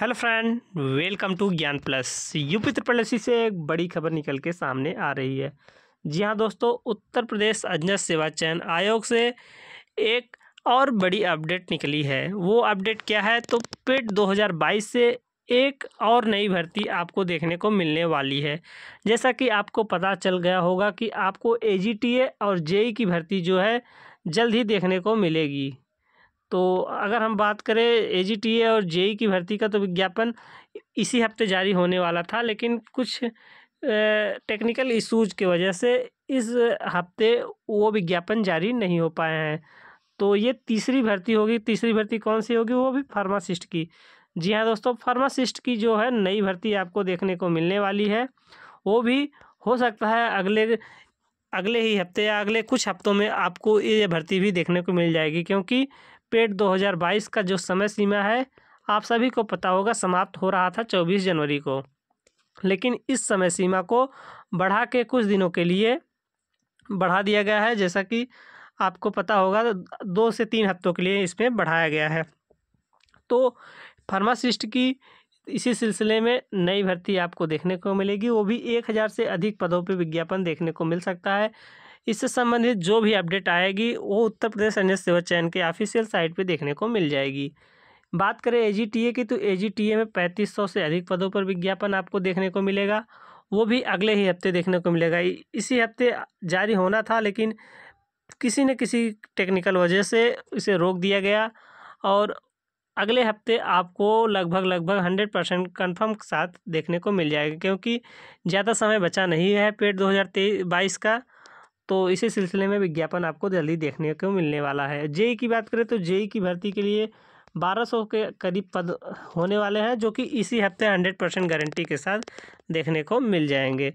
hello friend welcome to Gyan plus UP triple C से एक बड़ी खबर निकल के सामने आ रही है जी हाँ दोस्तों उत्तर प्रदेश अजनस सेवा चयन आयोग से एक और बड़ी अपडेट निकली है वो अपडेट क्या है तो पेट 2022 से एक और नई भर्ती आपको देखने को मिलने वाली है जैसा कि आपको पता चल गया होगा कि आपको ए और जेई e की भर्ती जो है जल्द ही देखने को मिलेगी तो अगर हम बात करें ए जी टी ए और जे ई e की भर्ती का तो विज्ञापन इसी हफ्ते जारी होने वाला था लेकिन कुछ टेक्निकल इशूज़ की वजह से इस हफ्ते वो विज्ञापन जारी नहीं हो पाए हैं तो ये तीसरी भर्ती होगी तीसरी भर्ती कौन सी होगी वो भी फार्मासिस्ट की जी हाँ दोस्तों फार्मासिस्ट की जो है नई भर्ती आपको देखने को मिलने वाली है वो भी हो सकता है अगले अगले ही हफ्ते या अगले कुछ हफ्तों में आपको ये भर्ती भी देखने को मिल जाएगी क्योंकि पेड 2022 का जो समय सीमा है आप सभी को पता होगा समाप्त हो रहा था 24 जनवरी को लेकिन इस समय सीमा को बढ़ा के कुछ दिनों के लिए बढ़ा दिया गया है जैसा कि आपको पता होगा दो से तीन हफ्तों के लिए इसमें बढ़ाया गया है तो फार्मासिस्ट की इसी सिलसिले में नई भर्ती आपको देखने को मिलेगी वो भी एक हज़ार से अधिक पदों पर विज्ञापन देखने को मिल सकता है इससे संबंधित जो भी अपडेट आएगी वो उत्तर प्रदेश अन्य सेवा चयन के ऑफिशियल साइट पर देखने को मिल जाएगी बात करें ए की तो ए में पैंतीस से अधिक पदों पर विज्ञापन आपको देखने को मिलेगा वो भी अगले ही हफ्ते देखने को मिलेगा इसी हफ्ते जारी होना था लेकिन किसी न किसी टेक्निकल वजह से इसे रोक दिया गया और अगले हफ्ते आपको लगभग लगभग हंड्रेड परसेंट कन्फर्म साथ देखने को मिल जाएगा क्योंकि ज़्यादा समय बचा नहीं है पेड दो हज़ार बाईस का तो इसी सिलसिले में विज्ञापन आपको जल्दी देखने को मिलने वाला है जेई की बात करें तो जेई की भर्ती के लिए 1200 के करीब पद होने वाले हैं जो कि इसी हफ्ते 100 परसेंट गारंटी के साथ देखने को मिल जाएंगे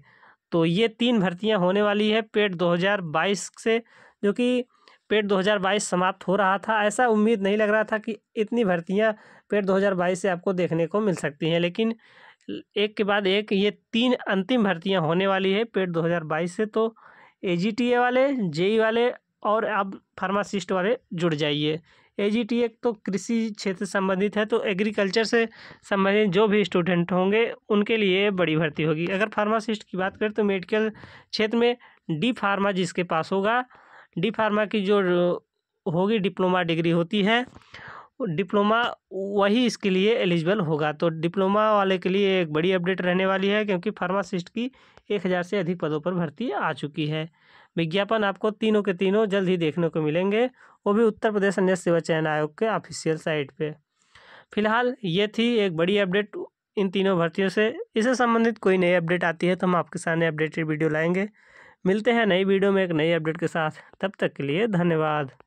तो ये तीन भर्तियां होने वाली है पेट 2022 से जो कि पेट 2022 समाप्त हो रहा था ऐसा उम्मीद नहीं लग रहा था कि इतनी भर्तियाँ पेट बाईस से आपको देखने को मिल सकती हैं लेकिन एक के बाद एक ये तीन अंतिम भर्तियाँ होने वाली है पेट बाईस से तो ए वाले ई e वाले और आप फार्मासिस्ट वाले जुड़ जाइए ए तो कृषि क्षेत्र संबंधित है तो एग्रीकल्चर से संबंधित जो भी स्टूडेंट होंगे उनके लिए बड़ी भर्ती होगी अगर फार्मासिस्ट की बात करें तो मेडिकल क्षेत्र में डी फार्मा जिसके पास होगा डी फार्मा की जो होगी डिप्लोमा डिग्री होती है डिप्लोमा वही इसके लिए एलिजिबल होगा तो डिप्लोमा वाले के लिए एक बड़ी अपडेट रहने वाली है क्योंकि फार्मासिस्ट की एक हज़ार से अधिक पदों पर भर्ती आ चुकी है विज्ञापन आपको तीनों के तीनों जल्द ही देखने को मिलेंगे वो भी उत्तर प्रदेश अन्य सेवा चयन आयोग के ऑफिशियल साइट पर फिलहाल ये थी एक बड़ी अपडेट इन तीनों भर्तियों से इससे संबंधित कोई नई अपडेट आती है तो हम आपके सामने अपडेटेड वीडियो लाएंगे मिलते हैं नई वीडियो में एक नई अपडेट के साथ तब तक के लिए धन्यवाद